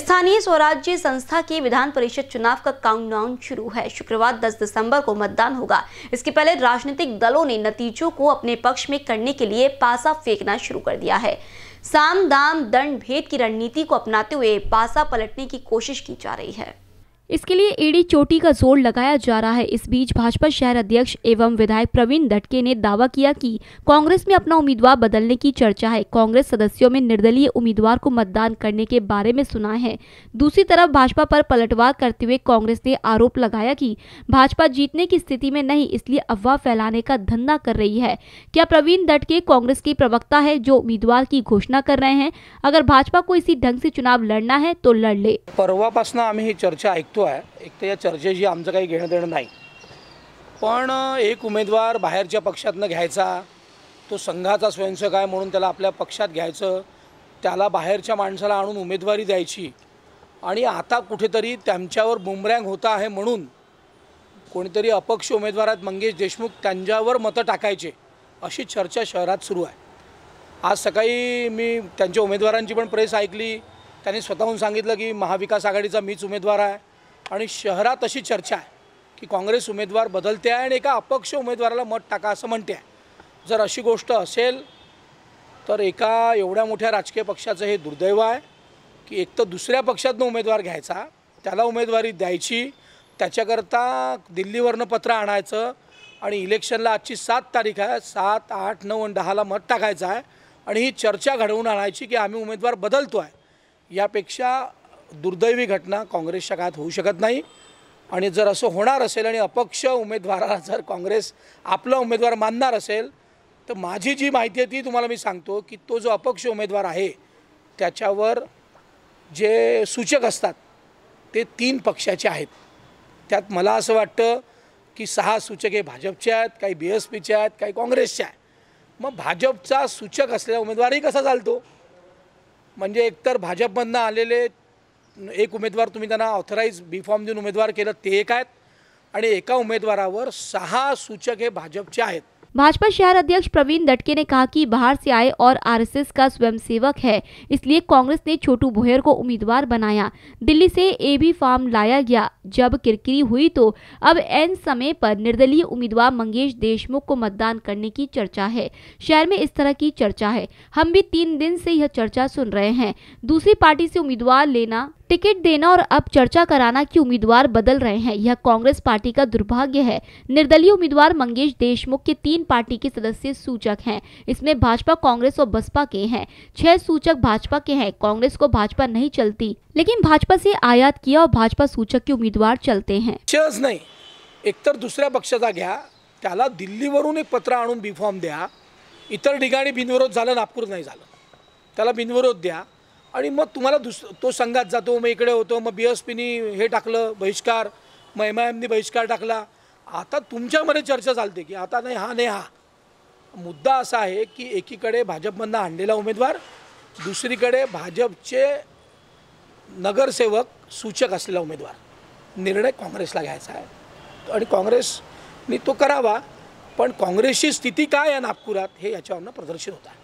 स्थानीय स्वराज्य संस्था के विधान परिषद चुनाव का काउंटडाउन शुरू है शुक्रवार 10 दिसंबर को मतदान होगा इसके पहले राजनीतिक दलों ने नतीजों को अपने पक्ष में करने के लिए पासा फेंकना शुरू कर दिया है साम दाम दंड भेद की रणनीति को अपनाते हुए पासा पलटने की कोशिश की जा रही है इसके लिए एडी चोटी का जोर लगाया जा रहा है इस बीच भाजपा शहर अध्यक्ष एवं विधायक प्रवीण दटके ने दावा किया कि कांग्रेस में अपना उम्मीदवार बदलने की चर्चा है कांग्रेस सदस्यों में निर्दलीय उम्मीदवार को मतदान करने के बारे में सुना है दूसरी तरफ भाजपा पर पलटवार करते हुए कांग्रेस ने आरोप लगाया की भाजपा जीतने की स्थिति में नहीं इसलिए अफवाह फैलाने का धंधा कर रही है क्या प्रवीण दटके कांग्रेस के प्रवक्ता है जो उम्मीदवार की घोषणा कर रहे हैं अगर भाजपा को इसी ढंग से चुनाव लड़ना है तो लड़ ले चर्चा ऐकतो महत्त्व आहे एक तर या चर्चेशी आमचं काही घेणं देणं नाही पण एक उमेदवार बाहेरच्या पक्षातनं घ्यायचा तो संघाचा स्वयंसेवक आहे म्हणून त्याला आपल्या पक्षात घ्यायचं त्याला बाहेरच्या माणसाला आणून उमेदवारी द्यायची आणि आता कुठेतरी त्यांच्यावर बुमरँग होता आहे म्हणून कोणीतरी अपक्ष उमेदवारात मंगेश देशमुख त्यांच्यावर मतं टाकायचे अशी चर्चा शहरात सुरू आहे आज सकाळी मी त्यांच्या उमेदवारांची पण प्रेस ऐकली त्यांनी स्वतःहून सांगितलं की महाविकास आघाडीचा मीच उमेदवार आहे आणि शहरात अशी चर्चा आहे की काँग्रेस उमेदवार बदलते आहे आणि एका अपक्ष उमेदवाराला मत टाका असं म्हणते आहे जर अशी गोष्ट असेल तर एका एवढ्या मोठ्या राजकीय पक्षाचं हे दुर्दैव आहे की एक तर दुसऱ्या पक्षातनं उमेदवार घ्यायचा त्याला उमेदवारी द्यायची त्याच्याकरता दिल्लीवरनं पत्र आणायचं आणि इलेक्शनला आजची सात तारीख आहे सात आठ नऊ आणि दहाला मत टाकायचं आहे आणि ही चर्चा घडवून आणायची की आम्ही उमेदवार बदलतो आहे यापेक्षा दुर्दैवी घटना काँग्रेसच्या काळात होऊ शकत नाही आणि जर असं होणार असेल आणि अपक्ष उमेदवाराला जर काँग्रेस आपला उमेदवार मानणार असेल तर माझी जी माहिती आहे ती तुम्हाला मी सांगतो की तो जो अपक्ष उमेदवार आहे त्याच्यावर जे सूचक असतात ते तीन पक्षाचे आहेत त्यात मला असं वाटतं की सहा सूचक हे भाजपचे आहेत काही बी एस पीचे आहेत काही काँग्रेसचे आहेत मग भाजपचा सूचक असलेला उमेदवारही कसा चालतो म्हणजे एकतर भाजपमधनं आलेले एक उमेदवार तुम्हें त्यांना ऑथराईज बी फॉर्म देन उमेदवार के ते एक है एक एका उमेदवारावर सहा सूचक है भाजपा आहेत भाजपा शहर अध्यक्ष प्रवीण दटके ने कहा कि बाहर से आए और आरएसएस का स्वयंसेवक है इसलिए कांग्रेस ने छोटू बोहेर को उम्मीदवार बनाया दिल्ली से ए बी फार्म लाया गया जब किरकिरी हुई तो अब एन समय पर निर्दलीय उम्मीदवार मंगेश देशमुख को मतदान करने की चर्चा है शहर में इस तरह की चर्चा है हम भी तीन दिन से यह चर्चा सुन रहे हैं दूसरी पार्टी से उम्मीदवार लेना टिकट देना और अब चर्चा कराना की उम्मीदवार बदल रहे हैं यह कांग्रेस पार्टी का दुर्भाग्य है निर्दलीय उम्मीदवार मंगेश देशमुख के तीन पार्टी के सदस्य सूचक हैं इसमें भाजपा कांग्रेस और बसपा के हैं छह सूचक भाजपा के हैं कांग्रेस को भाजपा नहीं चलती लेकिन भाजपा से आयात किया और भाजपा सूचक के उम्मीदवार चलते है एक दूसरा पक्ष पक्षाचा गया दिल्ली वरुण एक पत्र आणून बी फॉर्म द्या इतर ठिकाणी बिनविरोध नागपुर नहीं नाही बिनविरोध द्या आणि मग तुम्हाला दुस तो संघात जातो मग इकडे होतो मग बी एस पीनी हे टाकलं बहिष्कार मग एम आय एमनी बहिष्कार टाकला आता तुमच्यामध्ये चर्चा चालते की आता नाही हा नाही हा मुद्दा असा आहे की एकीकडे भाजपमधनं आणलेला उमेदवार दुसरीकडे भाजपचे नगरसेवक सूचक असलेला उमेदवार निर्णय काँग्रेसला घ्यायचा आहे आणि काँग्रेसनी तो करावा पण काँग्रेसची स्थिती काय आहे नागपुरात हे याच्यावरनं प्रदर्शित होतं